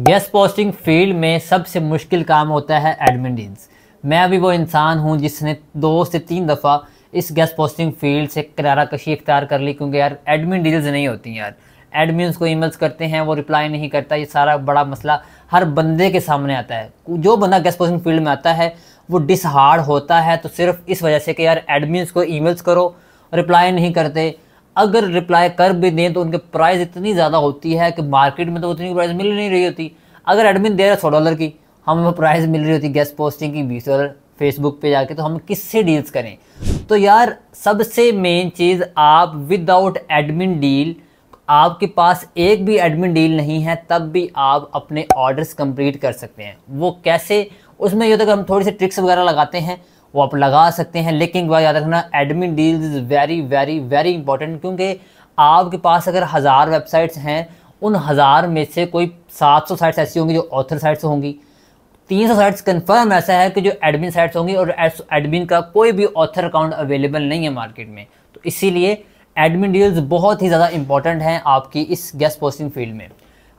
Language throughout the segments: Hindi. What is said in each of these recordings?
गेस्ट पोस्टिंग फील्ड में सबसे मुश्किल काम होता है एडमिन डीन्स मैं अभी वो इंसान हूँ जिसने दो से तीन दफ़ा इस गेस्ट पोस्टिंग फील्ड से करारा कशी इख्तियार कर ली क्योंकि यार एडमिन डील्स नहीं होती यार एडमिन्स को ईमेल्स करते हैं वो रिप्लाई नहीं करता ये सारा बड़ा मसला हर बंदे के सामने आता है जो बंदा गेस्ट पोस्टिंग फील्ड में आता है वो डिसहार्ड होता है तो सिर्फ इस वजह से कि यार एडमिन्स को ईमेल्स करो रिप्लाई नहीं करते अगर रिप्लाई कर भी दें तो उनके प्राइस इतनी ज़्यादा होती है कि मार्केट में तो उतनी प्राइस मिल नहीं रही होती अगर एडमिन दे रहा है सौ डॉलर की हमें प्राइस मिल रही होती गेस्ट पोस्टिंग की बीस डॉलर फेसबुक पे जाके तो हम किससे डील्स करें तो यार सबसे मेन चीज़ आप विदाउट एडमिन डील आपके पास एक भी एडमिन डील नहीं है तब भी आप अपने ऑर्डर्स कंप्लीट कर सकते हैं वो कैसे उसमें ये होता है कि हम थोड़ी सी ट्रिक्स वगैरह लगाते हैं वो आप लगा सकते हैं लेकिन वह याद रखना admin deals is very very very important क्योंकि आपके पास अगर हज़ार वेबसाइट्स हैं उन हज़ार में से कोई सात सौ साइट्स ऐसी होंगी जो ऑथर साइट्स होंगी तीन सौ साइट्स कन्फर्म ऐसा है कि जो एडमिन साइट्स होंगी और एडमिन का कोई भी ऑथर अकाउंट अवेलेबल नहीं है मार्केट में तो इसीलिए एडमिन डील्स बहुत ही ज़्यादा इंपॉर्टेंट हैं आपकी इस गेस्ट पोस्टिंग फील्ड में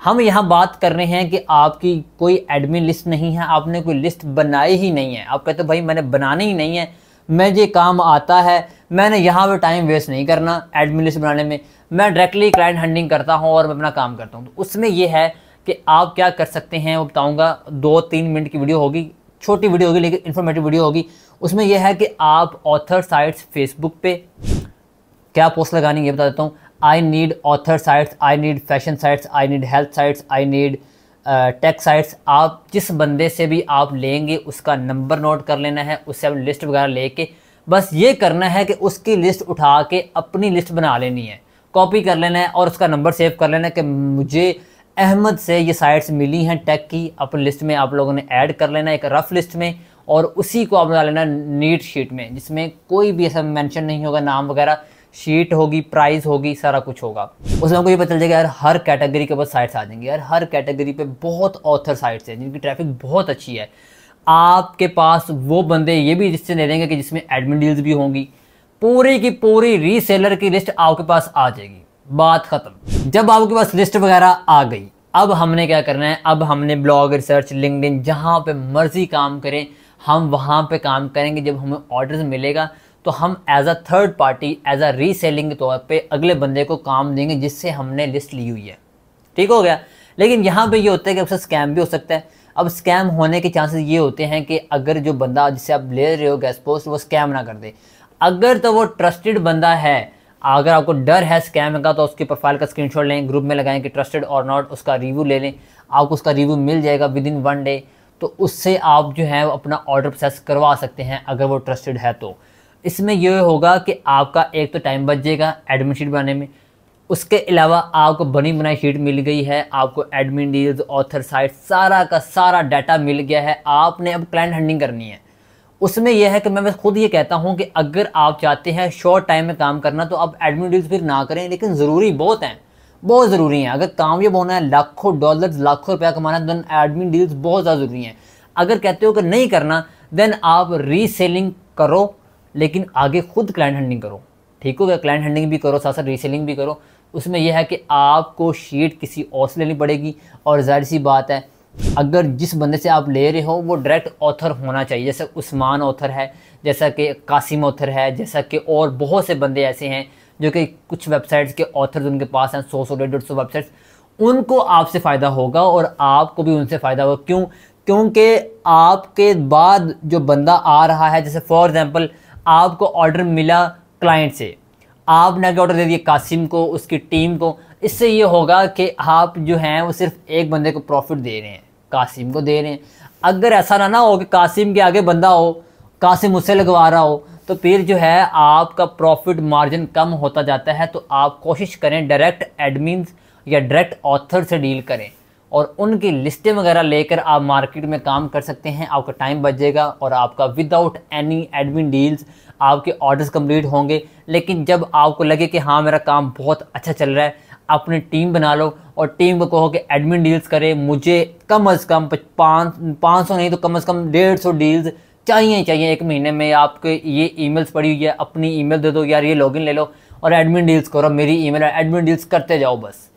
हम यहाँ बात कर रहे हैं कि आपकी कोई एडमिन लिस्ट नहीं है आपने कोई लिस्ट बनाई ही नहीं है आप कहते हो भाई मैंने बनाने ही नहीं है मैं ये काम आता है मैंने यहाँ पर टाइम वेस्ट नहीं करना एडमिन लिस्ट बनाने में मैं डायरेक्टली क्लाइंट हंडिंग करता हूँ और मैं अपना काम करता हूँ तो उसमें यह है कि आप क्या कर सकते हैं वो बताऊँगा दो तीन मिनट की वीडियो होगी छोटी वीडियो होगी लेकिन इन्फॉर्मेटिव वीडियो होगी उसमें यह है कि आप ऑथर साइट्स फेसबुक पे क्या पोस्ट लगानी ये बता देता हूँ I need author sites I need fashion sites I need health sites I need tech sites आप जिस बंदे से भी आप लेंगे उसका नंबर नोट कर लेना है उससे आप लिस्ट वगैरह लेके बस ये करना है कि उसकी लिस्ट उठा के अपनी लिस्ट बना लेनी है कॉपी कर लेना है और उसका नंबर सेव कर लेना है कि मुझे अहमद से ये साइट्स मिली हैं टेक की अपनी लिस्ट में आप लोगों ने ऐड कर लेना है एक रफ़ लिस्ट में और उसी को आप बना लेना नीट शीट में जिसमें कोई भी ऐसा मेंशन नहीं होगा नाम वगैरह शीट होगी प्राइस होगी सारा कुछ होगा उसमें आपको ये पता चल जाएगा यार हर कैटेगरी के पास साइट्स आ जाएंगी यार हर कैटेगरी पे बहुत ऑथर साइट्स हैं जिनकी ट्रैफिक बहुत अच्छी है आपके पास वो बंदे ये भी रिश्ते ले देंगे कि जिसमें एडमिन डील्स भी होंगी पूरी की पूरी रीसेलर की लिस्ट आपके पास आ जाएगी बात खत्म जब आपके पास लिस्ट वगैरह आ गई अब हमने क्या करना है अब हमने ब्लॉग रिसर्च लिंकड जहाँ पे मर्जी काम करें हम वहाँ पे काम करेंगे जब हमें ऑर्डर्स मिलेगा तो हम as a third party as a reselling के तौर पे अगले बंदे को काम देंगे जिससे हमने लिस्ट ली हुई है ठीक हो गया लेकिन यहाँ पे ये होता है कि उससे स्कैम भी हो सकता है अब स्कैम होने के चांसेस ये होते हैं कि अगर जो बंदा जिससे आप ले रहे हो गैस पोस्ट वो स्कैम ना कर दे अगर तो वो ट्रस्टेड बंदा है अगर आपको डर है स्कैम का तो उसकी प्रोफाइल का स्क्रीनशॉट लें ग्रुप में लगाएं कि ट्रस्टेड और नॉट उसका रिव्यू ले लें आपको उसका रिव्यू मिल जाएगा विद इन वन डे तो उससे आप जो है अपना ऑर्डर प्रोसेस करवा सकते हैं अगर वो ट्रस्टेड है तो इसमें यह होगा कि आपका एक तो टाइम बच जाएगा एडमिन शीट बनाने में उसके अलावा आपको बनी बनाई शीट मिल गई है आपको एडमिन डील्स ऑथर साइट सारा का सारा डाटा मिल गया है आपने अब क्लाइंट हंडिंग करनी है उसमें यह है कि मैं बस खुद ये कहता हूँ कि अगर आप चाहते हैं शॉर्ट टाइम में काम करना तो आप एडमिन डील्स फिर ना करें लेकिन ज़रूरी बहुत हैं बहुत ज़रूरी हैं अगर कामयाब होना है लाखों डॉलर लाखों रुपया कमाना है एडमिन डील्स बहुत ज़्यादा ज़रूरी हैं अगर कहते हो कि नहीं करना देन आप रीसेलिंग करो लेकिन आगे खुद क्लाइंट हैंडलिंग करो ठीक हो गया क्लाइंट हैंडलिंग भी करो साथ साथ रीसेलिंग भी करो उसमें यह है कि आपको शीट किसी और से लेनी पड़ेगी और जाहिर सी बात है अगर जिस बंदे से आप ले रहे हो वो डायरेक्ट ऑथर होना चाहिए जैसे उस्मान ऑथर है जैसा कि कासिम ऑथर है जैसा कि और बहुत से बंदे ऐसे हैं जो कि कुछ वेबसाइट्स के ऑथर उनके पास हैं सौ सौ डेढ़ डेढ़ सौ वेबसाइट्स उनको आपसे फ़ायदा होगा और आपको भी उनसे फ़ायदा होगा क्यों क्योंकि आपके बाद जो बंदा आ रहा है जैसे फॉर एग्ज़ाम्पल आपको ऑर्डर मिला क्लाइंट से आपने आगे ऑर्डर दे दिया कासिम को उसकी टीम को इससे ये होगा कि आप जो हैं वो सिर्फ एक बंदे को प्रॉफिट दे रहे हैं कासिम को दे रहे हैं अगर ऐसा ना ना हो कि कासिम के आगे बंदा हो कासिम उसे लगवा रहा हो तो फिर जो है आपका प्रॉफिट मार्जिन कम होता जाता है तो आप कोशिश करें डायरेक्ट एडमिन या डायरेक्ट ऑथर से डील करें और उनकी लिस्टें वगैरह लेकर आप मार्केट में काम कर सकते हैं आपका टाइम बचेगा और आपका विदाउट एनी एडमिन डील्स आपके ऑर्डर्स कंप्लीट होंगे लेकिन जब आपको लगे कि हाँ मेरा काम बहुत अच्छा चल रहा है अपनी टीम बना लो और टीम को कहो कि एडमिन डील्स करे मुझे कम अज़ कम पाँच पाँच सौ नहीं तो कम अज़ कम डेढ़ सौ डील्स चाहिए ही चाहिए एक महीने में आपके ये ईमेल्स पड़ी हुई है अपनी ईमेल दे दो यार ये लॉगिन ले लो और एडमिन डील्स करो मेरी ईमेल एडमिन डील्स करते जाओ बस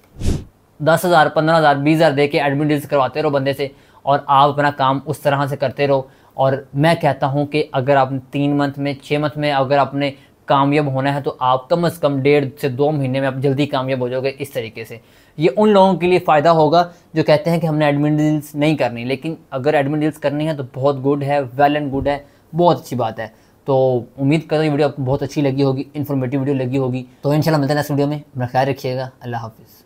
दस हज़ार पंद्रह हज़ार बीस हज़ार दे के एडमिट डील्स करवाते रहो बंदे से और आप अपना काम उस तरह से करते रहो और मैं कहता हूँ कि अगर आप तीन मंथ में छः मंथ में अगर आपने कामयाब होना है तो आप कम अज़ कम डेढ़ से दो महीने में आप जल्दी कामयाब हो जाओगे इस तरीके से ये उन लोगों के लिए फ़ायदा होगा जो कहते हैं कि हमने एडमिट डील्स नहीं करनी लेकिन अगर एडमिट डील्स करनी है तो बहुत गुड है वेल एंड गुड है बहुत अच्छी बात है तो उम्मीद करता हूँ वीडियो आपको बहुत अच्छी लगी होगी इन्फॉर्मेटिव वीडियो लगी होगी तो इंशाल्लाह मिलते हैं नेक्स्ट वीडियो में अपना ख्याल रखिएगा अल्लाह हाफिज़